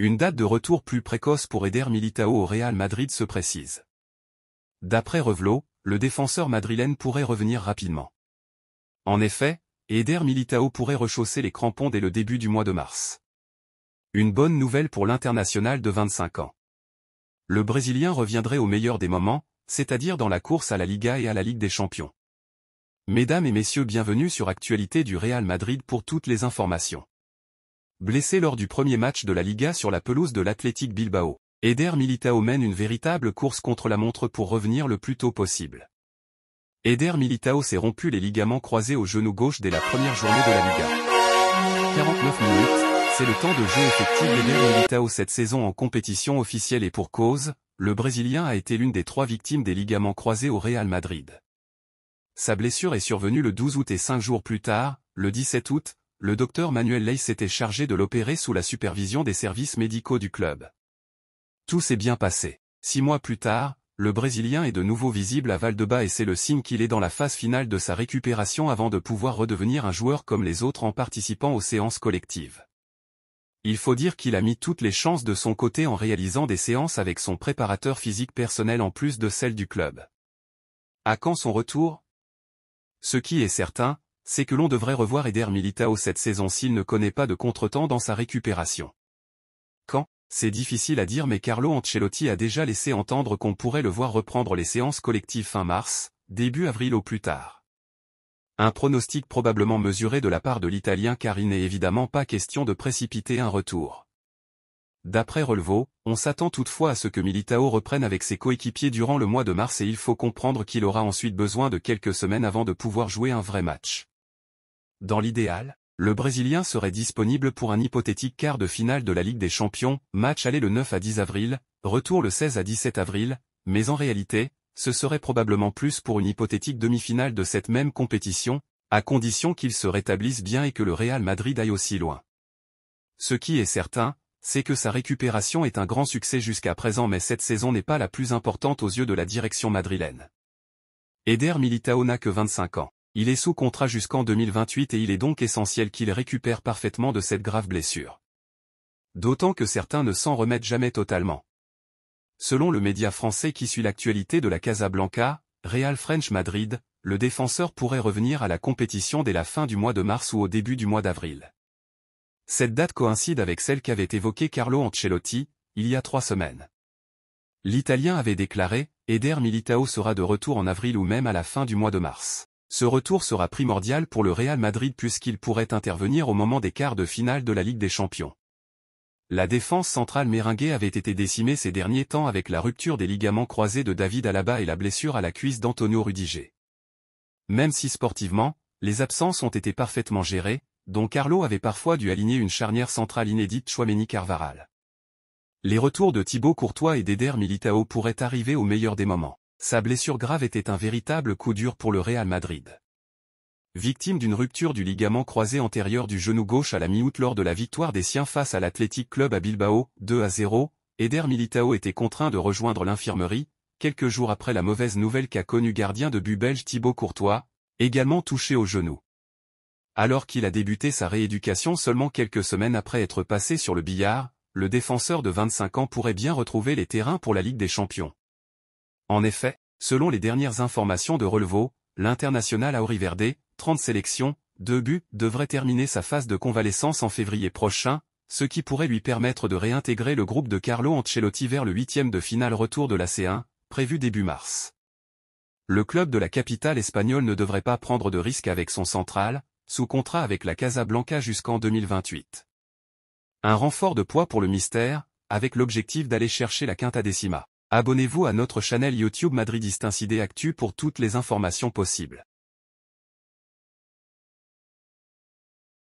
Une date de retour plus précoce pour Eder Militao au Real Madrid se précise. D'après Revelo, le défenseur madrilène pourrait revenir rapidement. En effet, Eder Militao pourrait rechausser les crampons dès le début du mois de mars. Une bonne nouvelle pour l'international de 25 ans. Le Brésilien reviendrait au meilleur des moments, c'est-à-dire dans la course à la Liga et à la Ligue des Champions. Mesdames et messieurs, bienvenue sur Actualité du Real Madrid pour toutes les informations blessé lors du premier match de la Liga sur la pelouse de l'Athletic Bilbao. Eder Militao mène une véritable course contre la montre pour revenir le plus tôt possible. Eder Militao s'est rompu les ligaments croisés au genou gauche dès la première journée de la Liga. 49 minutes, c'est le temps de jeu effectif d'Eder Militao cette saison en compétition officielle et pour cause, le Brésilien a été l'une des trois victimes des ligaments croisés au Real Madrid. Sa blessure est survenue le 12 août et cinq jours plus tard, le 17 août, le docteur Manuel Ley s'était chargé de l'opérer sous la supervision des services médicaux du club. Tout s'est bien passé. Six mois plus tard, le Brésilien est de nouveau visible à Valdeba et c'est le signe qu'il est dans la phase finale de sa récupération avant de pouvoir redevenir un joueur comme les autres en participant aux séances collectives. Il faut dire qu'il a mis toutes les chances de son côté en réalisant des séances avec son préparateur physique personnel en plus de celle du club. À quand son retour Ce qui est certain, c'est que l'on devrait revoir Eder Militao cette saison s'il ne connaît pas de contretemps dans sa récupération. Quand C'est difficile à dire mais Carlo Ancelotti a déjà laissé entendre qu'on pourrait le voir reprendre les séances collectives fin mars, début avril au plus tard. Un pronostic probablement mesuré de la part de l'Italien car il n'est évidemment pas question de précipiter un retour. D'après Relevo, on s'attend toutefois à ce que Militao reprenne avec ses coéquipiers durant le mois de mars et il faut comprendre qu'il aura ensuite besoin de quelques semaines avant de pouvoir jouer un vrai match. Dans l'idéal, le Brésilien serait disponible pour un hypothétique quart de finale de la Ligue des Champions, match aller le 9 à 10 avril, retour le 16 à 17 avril, mais en réalité, ce serait probablement plus pour une hypothétique demi-finale de cette même compétition, à condition qu'il se rétablisse bien et que le Real Madrid aille aussi loin. Ce qui est certain, c'est que sa récupération est un grand succès jusqu'à présent mais cette saison n'est pas la plus importante aux yeux de la direction madrilène. Eder Militao n'a que 25 ans. Il est sous contrat jusqu'en 2028 et il est donc essentiel qu'il récupère parfaitement de cette grave blessure. D'autant que certains ne s'en remettent jamais totalement. Selon le média français qui suit l'actualité de la Casablanca, Real French Madrid, le défenseur pourrait revenir à la compétition dès la fin du mois de mars ou au début du mois d'avril. Cette date coïncide avec celle qu'avait évoquée Carlo Ancelotti, il y a trois semaines. L'Italien avait déclaré, Eder Militao sera de retour en avril ou même à la fin du mois de mars. Ce retour sera primordial pour le Real Madrid puisqu'il pourrait intervenir au moment des quarts de finale de la Ligue des Champions. La défense centrale méringuée avait été décimée ces derniers temps avec la rupture des ligaments croisés de David Alaba et la blessure à la cuisse d'Antonio Rudiger. Même si sportivement, les absences ont été parfaitement gérées, dont Carlo avait parfois dû aligner une charnière centrale inédite Chouameni-Carvaral. Les retours de Thibaut Courtois et d'Eder Militao pourraient arriver au meilleur des moments. Sa blessure grave était un véritable coup dur pour le Real Madrid. Victime d'une rupture du ligament croisé antérieur du genou gauche à la mi-août lors de la victoire des siens face à l'Athletic Club à Bilbao, 2 à 0, Eder Militao était contraint de rejoindre l'infirmerie, quelques jours après la mauvaise nouvelle qu'a connue gardien de but belge Thibaut Courtois, également touché au genou. Alors qu'il a débuté sa rééducation seulement quelques semaines après être passé sur le billard, le défenseur de 25 ans pourrait bien retrouver les terrains pour la Ligue des Champions. En effet, selon les dernières informations de Relevo, l'international Auriverde, 30 sélections, 2 buts, devrait terminer sa phase de convalescence en février prochain, ce qui pourrait lui permettre de réintégrer le groupe de Carlo Ancelotti vers le huitième de finale retour de la C1, prévu début mars. Le club de la capitale espagnole ne devrait pas prendre de risque avec son central, sous contrat avec la Casablanca jusqu'en 2028. Un renfort de poids pour le mystère, avec l'objectif d'aller chercher la décima. Abonnez-vous à notre chaîne YouTube Madridiste Incidé Actu pour toutes les informations possibles.